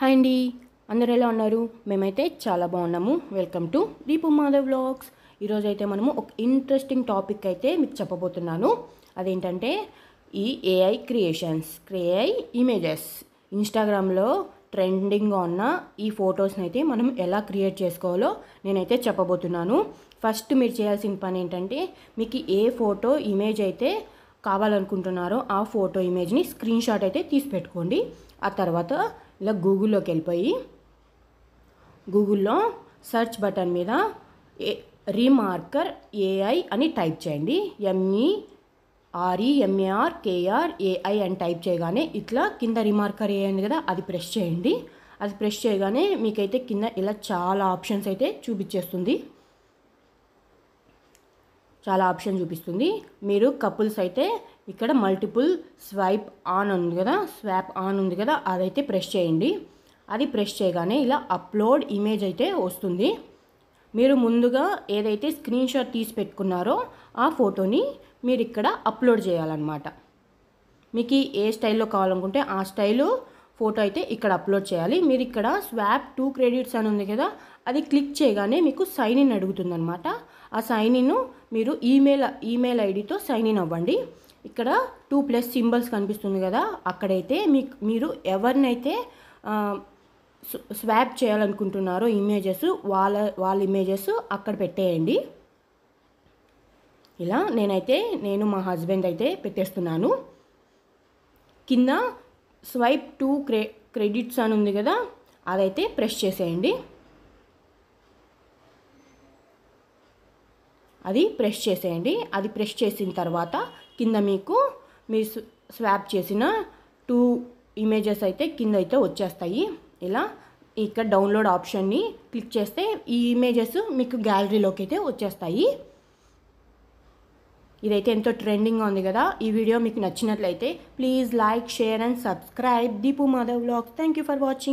hi అండి అందరు ఎలా ఉన్నారు మేమైతే చాలా బాగున్నాము welcome to Deepu Madhav vlogs ఈరోజు అయితే మనము ఒక ఇంట్రెస్టింగ్ టాపిక్ అయితే మీకు చెప్పబోతున్నాను అదేంటంటే ఈ ఏఐ క్రియేషన్స్ క్రియేఐ ఇమేజెస్ ఇన్స్టాగ్రామ్లో ట్రెండింగ్గా ఉన్న ఈ ఫొటోస్ని అయితే మనం ఎలా క్రియేట్ చేసుకోవాలో నేనైతే చెప్పబోతున్నాను ఫస్ట్ మీరు చేయాల్సిన పని ఏంటంటే మీకు ఏ ఫోటో ఇమేజ్ అయితే కావాలనుకుంటున్నారో ఆ ఫోటో ఇమేజ్ని స్క్రీన్ షాట్ అయితే తీసి పెట్టుకోండి ఆ తర్వాత ఇలా గూగుల్లోకి వెళ్ళిపోయి గూగుల్లో సెర్చ్ బటన్ మీద ఏ రీమార్కర్ ఏఐ అని టైప్ చేయండి ఎంఈ ఆర్ఈఎంఏఆర్ కేఆర్ ఏఐ అని టైప్ చేయగానే ఇట్లా కింద రిమార్కర్ ఏ అని కదా అది ప్రెస్ చేయండి అది ప్రెస్ చేయగానే మీకైతే కింద ఇలా చాలా ఆప్షన్స్ అయితే చూపించేస్తుంది చాలా ఆప్షన్ చూపిస్తుంది మీరు కపుల్స్ అయితే ఇక్కడ మల్టిపుల్ స్వైప్ ఆన్ ఉంది కదా స్వాప్ ఆన్ ఉంది కదా అదైతే ప్రెస్ చేయండి అది ప్రెస్ చేయగానే ఇలా అప్లోడ్ ఇమేజ్ అయితే వస్తుంది మీరు ముందుగా ఏదైతే స్క్రీన్ షాట్ తీసి పెట్టుకున్నారో ఆ ఫోటోని మీరు ఇక్కడ అప్లోడ్ చేయాలన్నమాట మీకు ఏ స్టైల్లో కావాలనుకుంటే ఆ స్టైల్లో ఫోటో అయితే ఇక్కడ అప్లోడ్ చేయాలి మీరు ఇక్కడ స్వాప్ టూ క్రెడిట్స్ అని ఉంది కదా అది క్లిక్ చేయగానే మీకు సైన్ ఇన్ అడుగుతుందనమాట ఆ సైన్ ఇన్ మీరు ఈమెయిల్ ఈమెయిల్ ఐడితో సైన్ ఇన్ అవ్వండి ఇక్కడ టూ ప్లస్ సింబల్స్ కనిపిస్తుంది కదా అక్కడైతే మీకు మీరు ఎవరినైతే స్వాప్ చేయాలనుకుంటున్నారో ఇమేజెస్ వాళ్ళ వాళ్ళ ఇమేజెస్ అక్కడ పెట్టేయండి ఇలా నేనైతే నేను మా హస్బెండ్ అయితే పెట్టేస్తున్నాను కింద స్వైప్ టూ క్రె క్రెడిట్స్ అని ఉంది కదా అదైతే ప్రెస్ చేసేయండి అది ప్రెస్ చేసేయండి అది ప్రెస్ చేసిన తర్వాత కింద మీకు మీరు స్వాప్ చేసిన టూ ఇమేజెస్ అయితే కింద అయితే వచ్చేస్తాయి ఇలా ఇక్కడ డౌన్లోడ్ ఆప్షన్ని క్లిక్ చేస్తే ఈ ఇమేజెస్ మీకు గ్యాలరీలోకి అయితే వచ్చేస్తాయి ఇదైతే ఎంతో ట్రెండింగ్గా ఉంది కదా ఈ వీడియో మీకు నచ్చినట్లయితే please like share and subscribe Deepu Madhav blogs thank you for watching